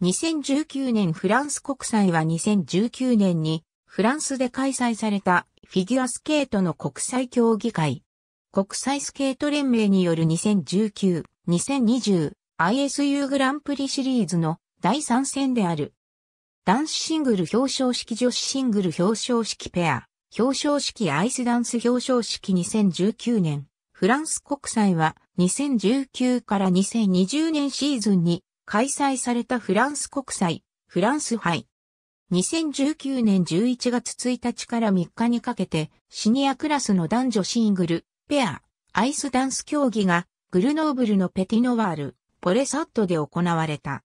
2019年フランス国際は2019年にフランスで開催されたフィギュアスケートの国際競技会。国際スケート連盟による2019、2020 ISU グランプリシリーズの第3戦である。男子シングル表彰式女子シングル表彰式ペア、表彰式アイスダンス表彰式2019年、フランス国際は2019から2020年シーズンに開催されたフランス国際、フランス杯。2019年11月1日から3日にかけて、シニアクラスの男女シングル、ペア、アイスダンス競技が、グルノーブルのペティノワール、ポレサットで行われた。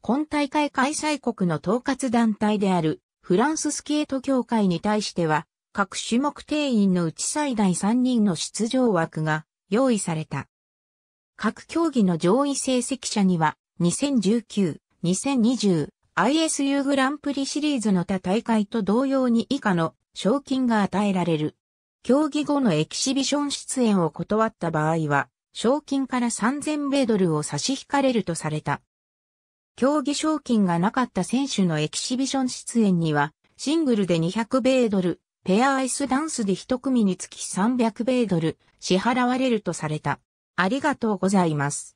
今大会開催国の統括団体である、フランススケート協会に対しては、各種目定員のうち最大3人の出場枠が用意された。各競技の上位成績者には、2019-2020 ISU グランプリシリーズの他大会と同様に以下の賞金が与えられる。競技後のエキシビション出演を断った場合は、賞金から3000米ドルを差し引かれるとされた。競技賞金がなかった選手のエキシビション出演には、シングルで200米ドル、ペアアイスダンスで一組につき300米ドル支払われるとされた。ありがとうございます。